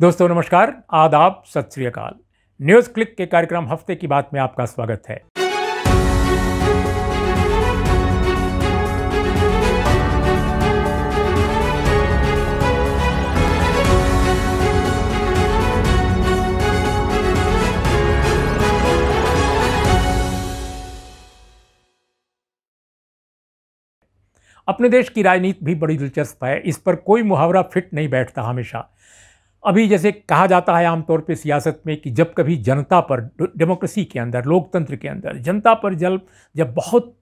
दोस्तों नमस्कार आदाब सत श्रीकाल न्यूज क्लिक के कार्यक्रम हफ्ते की बात में आपका स्वागत है अपने देश की राजनीति भी बड़ी दिलचस्प है इस पर कोई मुहावरा फिट नहीं बैठता हमेशा अभी जैसे कहा जाता है आमतौर पे सियासत में कि जब कभी जनता पर डेमोक्रेसी के अंदर लोकतंत्र के अंदर जनता पर जल जब बहुत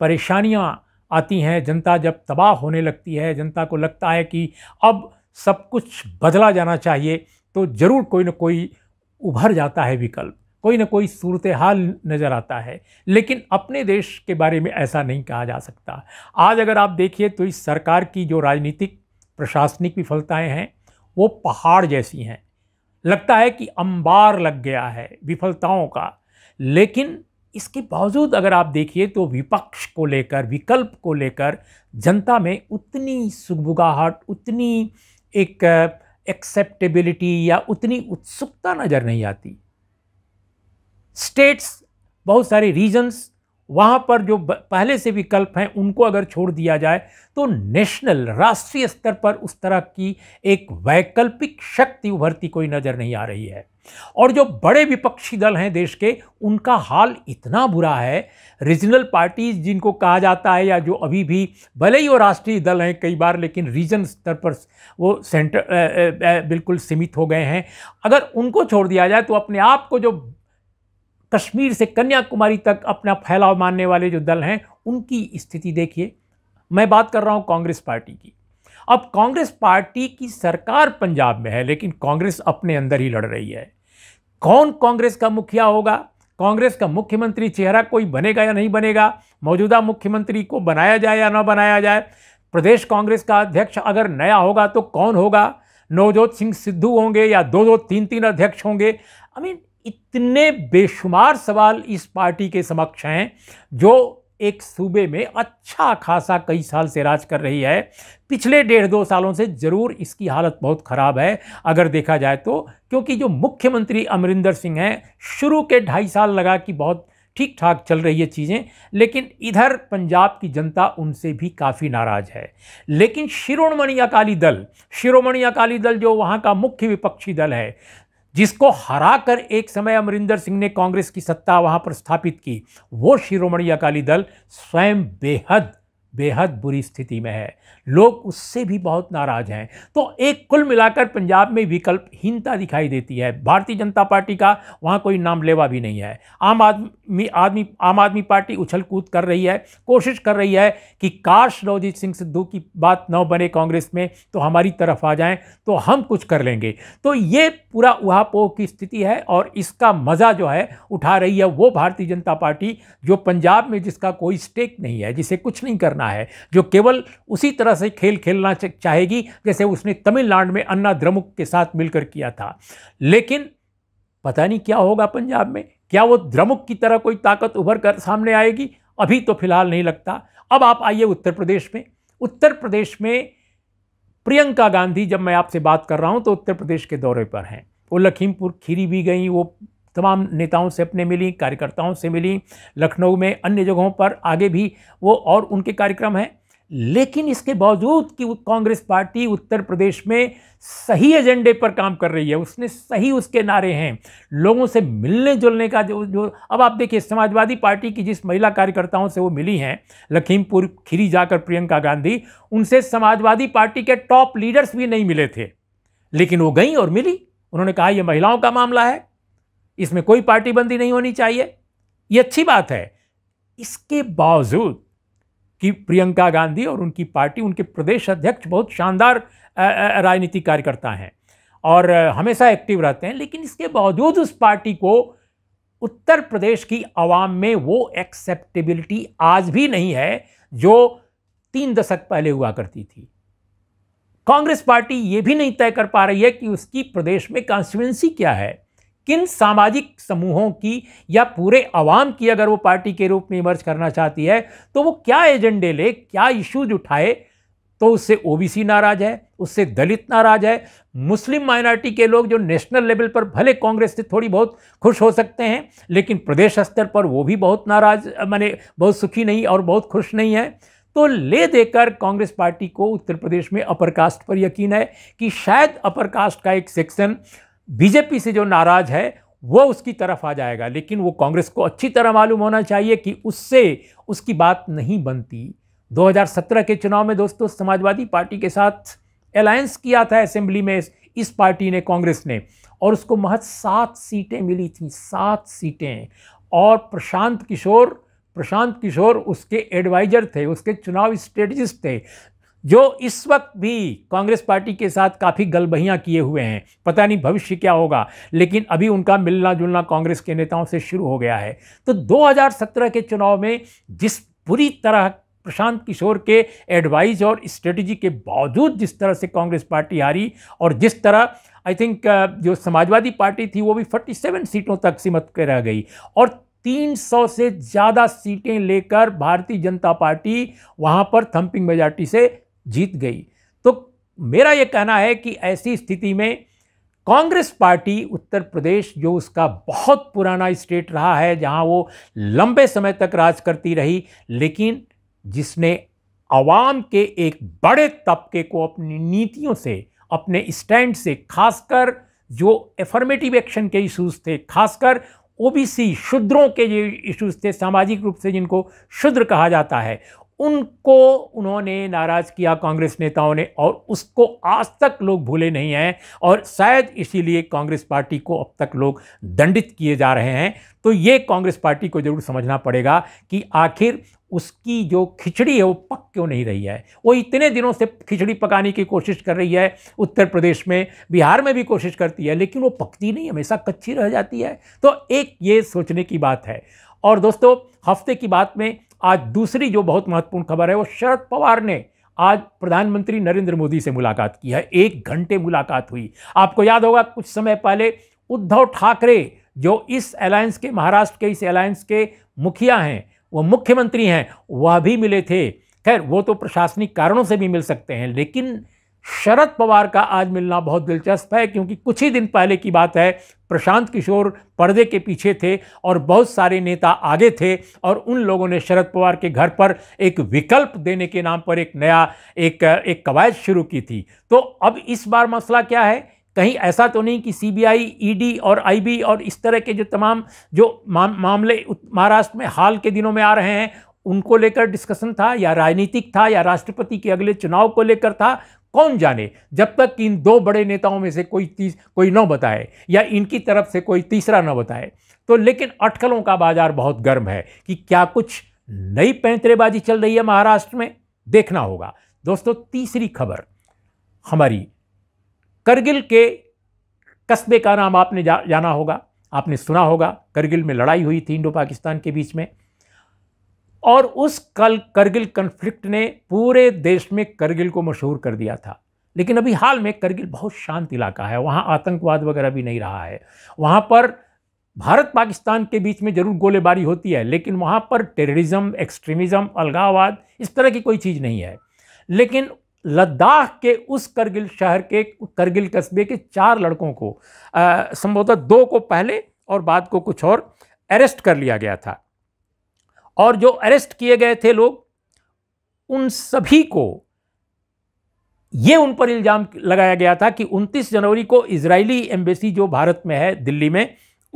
परेशानियाँ आती हैं जनता जब तबाह होने लगती है जनता को लगता है कि अब सब कुछ बदला जाना चाहिए तो ज़रूर कोई ना कोई उभर जाता है विकल्प कोई ना कोई सूरत हाल नज़र आता है लेकिन अपने देश के बारे में ऐसा नहीं कहा जा सकता आज अगर आप देखिए तो इस सरकार की जो राजनीतिक प्रशासनिक विफलताएँ हैं वो पहाड़ जैसी हैं लगता है कि अंबार लग गया है विफलताओं का लेकिन इसके बावजूद अगर आप देखिए तो विपक्ष को लेकर विकल्प को लेकर जनता में उतनी सुगबुगाहट उतनी एक एक्सेप्टेबिलिटी या उतनी उत्सुकता नज़र नहीं आती स्टेट्स बहुत सारे रीजन्स वहाँ पर जो पहले से विकल्प हैं उनको अगर छोड़ दिया जाए तो नेशनल राष्ट्रीय स्तर पर उस तरह की एक वैकल्पिक शक्ति उभरती कोई नज़र नहीं आ रही है और जो बड़े विपक्षी दल हैं देश के उनका हाल इतना बुरा है रीजनल पार्टीज जिनको कहा जाता है या जो अभी भी भले ही वो राष्ट्रीय दल हैं कई बार लेकिन रीजन स्तर पर वो सेंटर बिल्कुल सीमित हो गए हैं अगर उनको छोड़ दिया जाए तो अपने आप को जो कश्मीर से कन्याकुमारी तक अपना फैलाव मानने वाले जो दल हैं उनकी स्थिति देखिए मैं बात कर रहा हूँ कांग्रेस पार्टी की अब कांग्रेस पार्टी की सरकार पंजाब में है लेकिन कांग्रेस अपने अंदर ही लड़ रही है कौन कांग्रेस का मुखिया होगा कांग्रेस का मुख्यमंत्री चेहरा कोई बनेगा या नहीं बनेगा मौजूदा मुख्यमंत्री को बनाया जाए या ना बनाया जाए प्रदेश कांग्रेस का अध्यक्ष अगर नया होगा तो कौन होगा नवजोत सिंह सिद्धू होंगे या दो दो तीन तीन अध्यक्ष होंगे आई मीन इतने बेशुमार सवाल इस पार्टी के समक्ष हैं जो एक सूबे में अच्छा खासा कई साल से राज कर रही है पिछले डेढ़ दो सालों से ज़रूर इसकी हालत बहुत ख़राब है अगर देखा जाए तो क्योंकि जो मुख्यमंत्री अमरिंदर सिंह हैं शुरू के ढाई साल लगा कि बहुत ठीक ठाक चल रही है चीज़ें लेकिन इधर पंजाब की जनता उनसे भी काफ़ी नाराज़ है लेकिन शिरोमणि अकाली दल शिरोमणि अकाली दल जो वहाँ का मुख्य विपक्षी दल है जिसको हराकर एक समय अमरिंदर सिंह ने कांग्रेस की सत्ता वहां पर स्थापित की वो शिरोमणि अकाली दल स्वयं बेहद बेहद बुरी स्थिति में है लोग उससे भी बहुत नाराज हैं तो एक कुल मिलाकर पंजाब में विकल्पहीनता दिखाई देती है भारतीय जनता पार्टी का वहाँ कोई नाम लेवा भी नहीं है आम आदमी आदमी आम आदमी पार्टी उछल कूद कर रही है कोशिश कर रही है कि काश नवजीत सिंह सिद्धू की बात न बने कांग्रेस में तो हमारी तरफ आ जाएं तो हम कुछ कर लेंगे तो ये पूरा उहापोह की स्थिति है और इसका मज़ा जो है उठा रही है वो भारतीय जनता पार्टी जो पंजाब में जिसका कोई स्टेक नहीं है जिसे कुछ नहीं करना है जो केवल उसी तरह तरह से खेल खेलना चाहेगी जैसे उसने तमिलनाडु में अन्ना द्रमुक के साथ मिलकर किया था लेकिन पता नहीं क्या होगा पंजाब में क्या वो द्रमुक की तरह कोई ताकत उभर कर सामने आएगी अभी तो फिलहाल नहीं लगता अब आप आइए उत्तर प्रदेश में उत्तर प्रदेश में प्रियंका गांधी जब मैं आपसे बात कर रहा हूँ तो उत्तर प्रदेश के दौरे पर हैं वो लखीमपुर खीरी भी गई वो तमाम नेताओं से अपने मिली कार्यकर्ताओं से मिली लखनऊ में अन्य जगहों पर आगे भी वो और उनके कार्यक्रम हैं लेकिन इसके बावजूद कि कांग्रेस पार्टी उत्तर प्रदेश में सही एजेंडे पर काम कर रही है उसने सही उसके नारे हैं लोगों से मिलने जुलने का जो जो अब आप देखिए समाजवादी पार्टी की जिस महिला कार्यकर्ताओं से वो मिली हैं लखीमपुर खीरी जाकर प्रियंका गांधी उनसे समाजवादी पार्टी के टॉप लीडर्स भी नहीं मिले थे लेकिन वो गई और मिली उन्होंने कहा यह महिलाओं का मामला है इसमें कोई पार्टीबंदी नहीं होनी चाहिए ये अच्छी बात है इसके बावजूद कि प्रियंका गांधी और उनकी पार्टी उनके प्रदेश अध्यक्ष बहुत शानदार राजनीतिक कार्यकर्ता हैं और हमेशा एक्टिव रहते हैं लेकिन इसके बावजूद उस पार्टी को उत्तर प्रदेश की आवाम में वो एक्सेप्टेबिलिटी आज भी नहीं है जो तीन दशक पहले हुआ करती थी कांग्रेस पार्टी ये भी नहीं तय कर पा रही है कि उसकी प्रदेश में कॉन्स्टिट्यूंसी क्या है किन सामाजिक समूहों की या पूरे आवाम की अगर वो पार्टी के रूप में इमर्ज करना चाहती है तो वो क्या एजेंडे ले क्या इश्यूज उठाए तो उससे ओबीसी नाराज है उससे दलित नाराज है मुस्लिम माइनॉरिटी के लोग जो नेशनल लेवल पर भले कांग्रेस से थोड़ी बहुत खुश हो सकते हैं लेकिन प्रदेश स्तर पर वो भी बहुत नाराज माने बहुत सुखी नहीं और बहुत खुश नहीं है तो ले देकर कांग्रेस पार्टी को उत्तर प्रदेश में अपर कास्ट पर यकीन है कि शायद अपर कास्ट का एक सेक्शन बीजेपी से जो नाराज है वो उसकी तरफ आ जाएगा लेकिन वो कांग्रेस को अच्छी तरह मालूम होना चाहिए कि उससे उसकी बात नहीं बनती 2017 के चुनाव में दोस्तों समाजवादी पार्टी के साथ अलायंस किया था असेंबली में इस पार्टी ने कांग्रेस ने और उसको महज सात सीटें मिली थी सात सीटें और प्रशांत किशोर प्रशांत किशोर उसके एडवाइजर थे उसके चुनाव स्ट्रेटजिस्ट थे जो इस वक्त भी कांग्रेस पार्टी के साथ काफ़ी गलबहियाँ किए हुए हैं पता नहीं भविष्य क्या होगा लेकिन अभी उनका मिलना जुलना कांग्रेस के नेताओं से शुरू हो गया है तो 2017 के चुनाव में जिस पूरी तरह प्रशांत किशोर के एडवाइज और स्ट्रेटजी के बावजूद जिस तरह से कांग्रेस पार्टी हारी और जिस तरह आई थिंक जो समाजवादी पार्टी थी वो भी 47 सीटों तक सीमित के रह गई और 300 से ज़्यादा सीटें लेकर भारतीय जनता पार्टी वहाँ पर थम्पिंग मेजार्टी से जीत गई तो मेरा ये कहना है कि ऐसी स्थिति में कांग्रेस पार्टी उत्तर प्रदेश जो उसका बहुत पुराना स्टेट रहा है जहां वो लंबे समय तक राज करती रही लेकिन जिसने आवाम के एक बड़े तबके को अपनी नीतियों से अपने स्टैंड से खासकर जो एफर्मेटिव एक्शन के इश्यूज थे खासकर ओबीसी शूद्रों के जो इश्यूज थे सामाजिक रूप से जिनको शूद्र कहा जाता है उनको उन्होंने नाराज़ किया कांग्रेस नेताओं ने और उसको आज तक लोग भूले नहीं हैं और शायद इसीलिए कांग्रेस पार्टी को अब तक लोग दंडित किए जा रहे हैं तो ये कांग्रेस पार्टी को ज़रूर समझना पड़ेगा कि आखिर उसकी जो खिचड़ी है वो पक क्यों नहीं रही है वो इतने दिनों से खिचड़ी पकाने की कोशिश कर रही है उत्तर प्रदेश में बिहार में भी कोशिश करती है लेकिन वो पकती नहीं हमेशा कच्ची रह जाती है तो एक ये सोचने की बात है और दोस्तों हफ्ते की बात में आज दूसरी जो बहुत महत्वपूर्ण खबर है वो शरद पवार ने आज प्रधानमंत्री नरेंद्र मोदी से मुलाकात की है एक घंटे मुलाकात हुई आपको याद होगा कुछ समय पहले उद्धव ठाकरे जो इस अलायंस के महाराष्ट्र के इस अलायंस के मुखिया हैं वो मुख्यमंत्री हैं वह भी मिले थे खैर वो तो प्रशासनिक कारणों से भी मिल सकते हैं लेकिन शरद पवार का आज मिलना बहुत दिलचस्प है क्योंकि कुछ ही दिन पहले की बात है प्रशांत किशोर पर्दे के पीछे थे और बहुत सारे नेता आगे थे और उन लोगों ने शरद पवार के घर पर एक विकल्प देने के नाम पर एक नया एक एक कवायद शुरू की थी तो अब इस बार मसला क्या है कहीं ऐसा तो नहीं कि सीबीआई, ईडी e और आईबी और इस तरह के जो तमाम जो मामले महाराष्ट्र में हाल के दिनों में आ रहे हैं उनको लेकर डिस्कशन था या राजनीतिक था या राष्ट्रपति के अगले चुनाव को लेकर था कौन जाने जब तक कि इन दो बड़े नेताओं में से कोई तीस कोई न बताए या इनकी तरफ से कोई तीसरा न बताए तो लेकिन अटकलों का बाजार बहुत गर्म है कि क्या कुछ नई पैंतरेबाजी चल रही है महाराष्ट्र में देखना होगा दोस्तों तीसरी खबर हमारी करगिल के कस्बे का नाम आपने जा, जाना होगा आपने सुना होगा करगिल में लड़ाई हुई थी इंडो पाकिस्तान के बीच में और उस कल करगिल कन्फ्लिक्ट ने पूरे देश में करगिल को मशहूर कर दिया था लेकिन अभी हाल में करगिल बहुत शांत इलाका है वहाँ आतंकवाद वगैरह भी नहीं रहा है वहाँ पर भारत पाकिस्तान के बीच में ज़रूर गोलेबारी होती है लेकिन वहाँ पर टेररिज्म एक्सट्रीमिज़म अलगाववाद इस तरह की कोई चीज़ नहीं है लेकिन लद्दाख के उस करगिल शहर के करगिल कस्बे के चार लड़कों को संभवतः दो को पहले और बाद को कुछ और अरेस्ट कर लिया गया था और जो अरेस्ट किए गए थे लोग उन सभी को ये उन पर इल्ज़ाम लगाया गया था कि 29 जनवरी को इजरायली एम्बेसी जो भारत में है दिल्ली में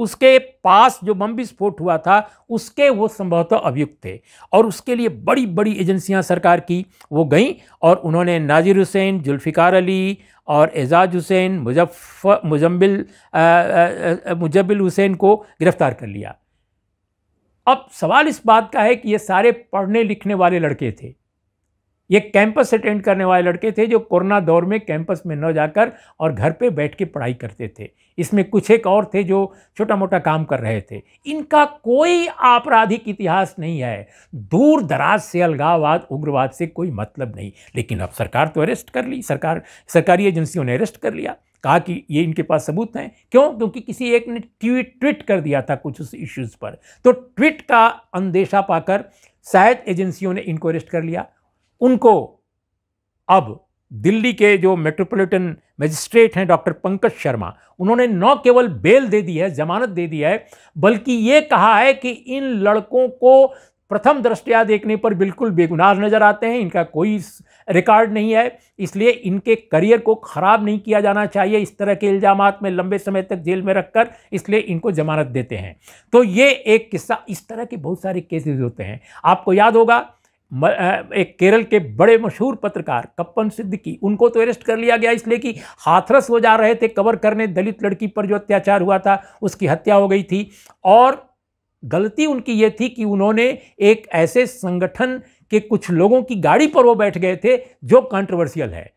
उसके पास जो बम विस्फोट हुआ था उसके वो संभवतः अभियुक्त थे और उसके लिए बड़ी बड़ी एजेंसियां सरकार की वो गईं और उन्होंने नाजिर हुसैन जुल्फ़िकार अली और एजाज हुसैन मुजफ्फर मुजम्बिल मुजबिल हुसैन को गिरफ़्तार कर लिया अब सवाल इस बात का है कि ये सारे पढ़ने लिखने वाले लड़के थे ये कैंपस अटेंड करने वाले लड़के थे जो कोरोना दौर में कैंपस में न जाकर और घर पे बैठ के पढ़ाई करते थे इसमें कुछ एक और थे जो छोटा मोटा काम कर रहे थे इनका कोई आपराधिक इतिहास नहीं है दूर दराज से अलगाववाद उग्रवाद से कोई मतलब नहीं लेकिन अब सरकार तो अरेस्ट कर ली सरकार सरकारी एजेंसियों ने अरेस्ट कर लिया कहा कि ये इनके पास सबूत हैं क्यों क्योंकि किसी एक ने ट्वीट ट्वीट कर दिया था कुछ उस इश्यूज़ पर तो ट्वीट का अंदेशा पाकर शायद एजेंसियों ने इनको अरेस्ट कर लिया उनको अब दिल्ली के जो मेट्रोपॉलिटन मजिस्ट्रेट हैं डॉक्टर पंकज शर्मा उन्होंने न केवल बेल दे दी है जमानत दे दी है बल्कि ये कहा है कि इन लड़कों को प्रथम दृष्टिया देखने पर बिल्कुल बेगुनाह नज़र आते हैं इनका कोई रिकॉर्ड नहीं है इसलिए इनके करियर को ख़राब नहीं किया जाना चाहिए इस तरह के इल्ज़ाम में लंबे समय तक जेल में रखकर इसलिए इनको जमानत देते हैं तो ये एक किस्सा इस तरह के बहुत सारे केसेज होते हैं आपको याद होगा एक केरल के बड़े मशहूर पत्रकार कप्पन सिद्दीकी उनको तो अरेस्ट कर लिया गया इसलिए कि हाथरस हो जा रहे थे कवर करने दलित लड़की पर जो अत्याचार हुआ था उसकी हत्या हो गई थी और गलती उनकी ये थी कि उन्होंने एक ऐसे संगठन के कुछ लोगों की गाड़ी पर वो बैठ गए थे जो कंट्रोवर्शियल है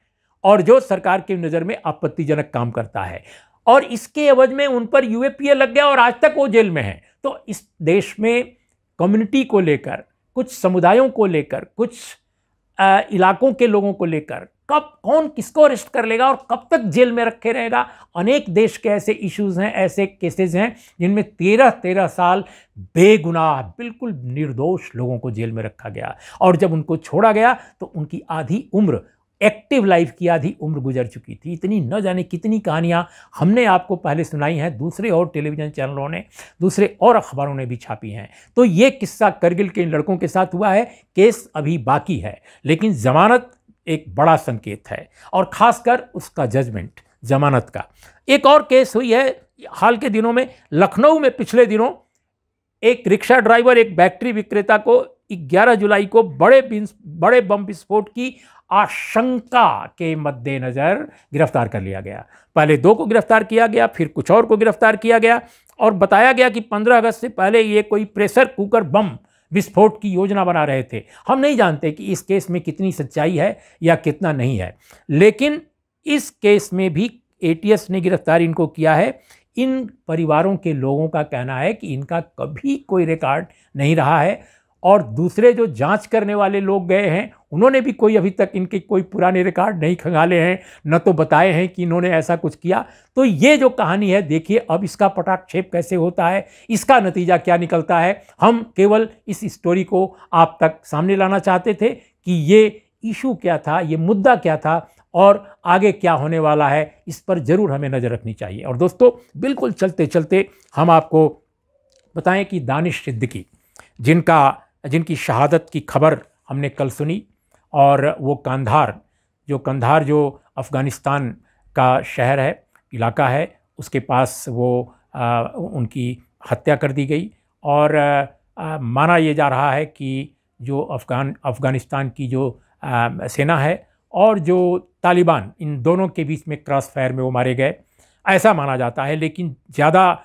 और जो सरकार की नज़र में आपत्तिजनक काम करता है और इसके अवज में उन पर यू लग गया और आज तक वो जेल में है तो इस देश में कम्युनिटी को लेकर कुछ समुदायों को लेकर कुछ आ, इलाकों के लोगों को लेकर कब कौन किसको अरेस्ट कर लेगा और कब तक जेल में रखे रहेगा अनेक देश के ऐसे इश्यूज हैं ऐसे केसेज हैं जिनमें तेरह तेरह साल बेगुनाह बिल्कुल निर्दोष लोगों को जेल में रखा गया और जब उनको छोड़ा गया तो उनकी आधी उम्र एक्टिव लाइफ की आधी उम्र गुजर चुकी थी इतनी न जाने कितनी कहानियाँ हमने आपको पहले सुनाई हैं दूसरे और टेलीविज़न चैनलों ने दूसरे और अखबारों ने भी छापी हैं तो ये किस्सा करगिल के इन लड़कों के साथ हुआ है केस अभी बाकी है लेकिन ज़मानत एक बड़ा संकेत है और ख़ासकर उसका जजमेंट जमानत का एक और केस हुई है हाल के दिनों में लखनऊ में पिछले दिनों एक रिक्शा ड्राइवर एक बैटरी विक्रेता को 11 जुलाई को बड़े बड़े बम विस्फोट की आशंका के मद्देनज़र गिरफ्तार कर लिया गया पहले दो को गिरफ्तार किया गया फिर कुछ और को गिरफ्तार किया गया और बताया गया कि 15 अगस्त से पहले ये कोई प्रेशर कुकर बम विस्फोट की योजना बना रहे थे हम नहीं जानते कि इस केस में कितनी सच्चाई है या कितना नहीं है लेकिन इस केस में भी एटीएस ने गिरफ्तार इनको किया है इन परिवारों के लोगों का कहना है कि इनका कभी कोई रिकॉर्ड नहीं रहा है और दूसरे जो जांच करने वाले लोग गए हैं उन्होंने भी कोई अभी तक इनके कोई पुराने रिकॉर्ड नहीं खंगाले हैं न तो बताए हैं कि इन्होंने ऐसा कुछ किया तो ये जो कहानी है देखिए अब इसका पटाक्षेप कैसे होता है इसका नतीजा क्या निकलता है हम केवल इस स्टोरी को आप तक सामने लाना चाहते थे कि ये इशू क्या था ये मुद्दा क्या था और आगे क्या होने वाला है इस पर ज़रूर हमें नज़र रखनी चाहिए और दोस्तों बिल्कुल चलते चलते हम आपको बताएं कि दानिश सिद्दीकी जिनका जिनकी शहादत की खबर हमने कल सुनी और वो कंधार जो कंधार जो अफ़गानिस्तान का शहर है इलाका है उसके पास वो आ, उनकी हत्या कर दी गई और आ, माना ये जा रहा है कि जो अफ़गान अफ़गानिस्तान की जो आ, सेना है और जो तालिबान इन दोनों के बीच में क्रॉस फायर में वो मारे गए ऐसा माना जाता है लेकिन ज़्यादा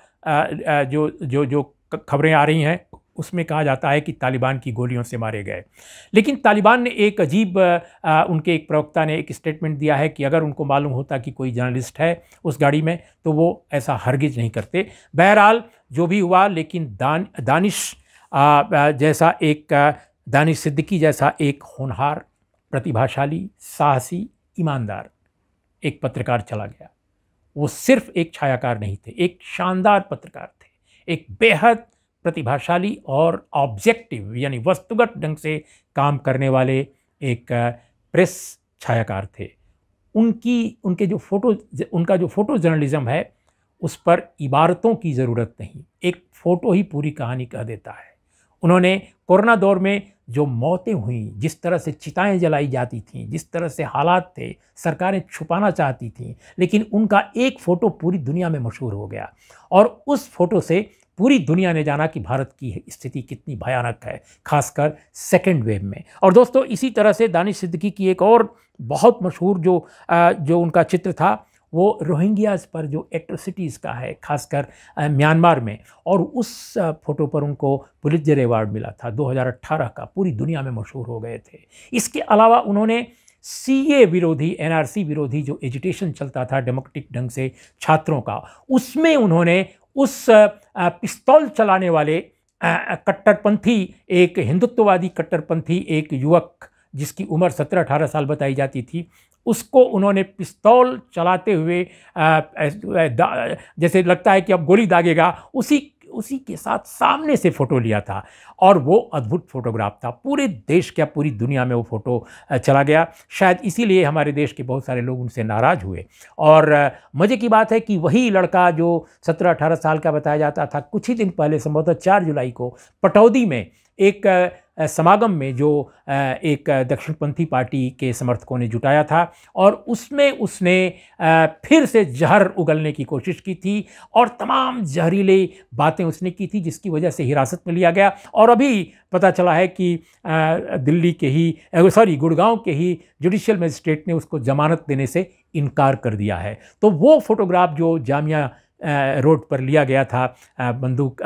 जो जो जो खबरें आ रही हैं उसमें कहा जाता है कि तालिबान की गोलियों से मारे गए लेकिन तालिबान ने एक अजीब उनके एक प्रवक्ता ने एक स्टेटमेंट दिया है कि अगर उनको मालूम होता कि कोई जर्नलिस्ट है उस गाड़ी में तो वो ऐसा हरगिज नहीं करते बहरहाल जो भी हुआ लेकिन दान दानिश जैसा एक दानिश सिद्दीकी जैसा एक होनहार प्रतिभाशाली साहसी ईमानदार एक पत्रकार चला गया वो सिर्फ एक छायाकार नहीं थे एक शानदार पत्रकार थे एक बेहद प्रतिभाशाली और ऑब्जेक्टिव यानी वस्तुगत ढंग से काम करने वाले एक प्रेस छायाकार थे उनकी उनके जो फोटो उनका जो फ़ोटो जर्नलिज्म है उस पर इबारतों की ज़रूरत नहीं एक फ़ोटो ही पूरी कहानी कह देता है उन्होंने कोरोना दौर में जो मौतें हुई जिस तरह से चिताएं जलाई जाती थीं जिस तरह से हालात थे सरकारें छुपाना चाहती थीं लेकिन उनका एक फ़ोटो पूरी दुनिया में मशहूर हो गया और उस फोटो से पूरी दुनिया ने जाना कि भारत की स्थिति कितनी भयानक है खासकर सेकेंड वेव में और दोस्तों इसी तरह से दानिश सिद्दीकी की एक और बहुत मशहूर जो जो उनका चित्र था वो रोहिंग्याज पर जो एट्रोसिटीज़ का है खासकर म्यांमार में और उस फोटो पर उनको पुलिस अवार्ड मिला था 2018 का पूरी दुनिया में मशहूर हो गए थे इसके अलावा उन्होंने सीए विरोधी एनआरसी विरोधी जो एजुटेशन चलता था डेमोक्रेटिक ढंग से छात्रों का उसमें उन्होंने उस पिस्तौल चलाने वाले कट्टरपंथी एक हिंदुत्ववादी कट्टरपंथी एक युवक जिसकी उम्र सत्रह अठारह साल बताई जाती थी उसको उन्होंने पिस्तौल चलाते हुए जैसे लगता है कि अब गोली दागेगा उसी उसी के साथ सामने से फ़ोटो लिया था और वो अद्भुत फोटोग्राफ था पूरे देश क्या पूरी दुनिया में वो फ़ोटो चला गया शायद इसीलिए हमारे देश के बहुत सारे लोग उनसे नाराज़ हुए और मज़े की बात है कि वही लड़का जो सत्रह अठारह साल का बताया जाता था कुछ ही दिन पहले संभवतः चार जुलाई को पटौदी में एक समागम में जो एक दक्षिणपंथी पार्टी के समर्थकों ने जुटाया था और उसमें उसने फिर से जहर उगलने की कोशिश की थी और तमाम जहरीले बातें उसने की थी जिसकी वजह से हिरासत में लिया गया और अभी पता चला है कि दिल्ली के ही सॉरी गुड़गांव के ही जुडिशियल मजिस्ट्रेट ने उसको जमानत देने से इनकार कर दिया है तो वो फोटोग्राफ जो जामिया रोड पर लिया गया था बंदूक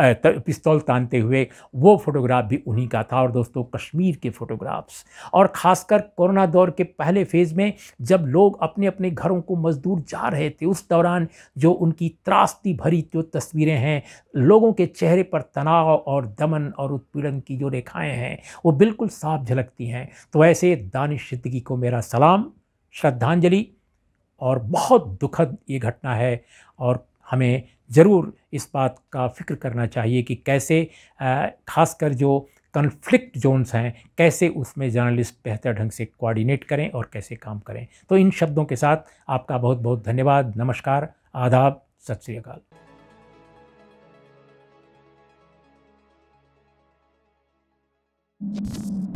पिस्तौल तानते हुए वो फोटोग्राफ भी उन्हीं का था और दोस्तों कश्मीर के फ़ोटोग्राफ्स और ख़ासकर कोरोना दौर के पहले फेज़ में जब लोग अपने अपने घरों को मजदूर जा रहे थे उस दौरान जो उनकी त्रास्ती भरी जो तस्वीरें हैं लोगों के चेहरे पर तनाव और दमन और उत्पीड़न की जो रेखाएँ हैं वो बिल्कुल साफ झलकती हैं तो ऐसे दानिश को मेरा सलाम श्रद्धांजलि और बहुत दुखद ये घटना है और हमें ज़रूर इस बात का फ़िक्र करना चाहिए कि कैसे खासकर जो कन्फ्लिक्ट जोन्स हैं कैसे उसमें जर्नलिस्ट बेहतर ढंग से कोऑर्डिनेट करें और कैसे काम करें तो इन शब्दों के साथ आपका बहुत बहुत धन्यवाद नमस्कार आदाब सत श्रीकाल Thank you.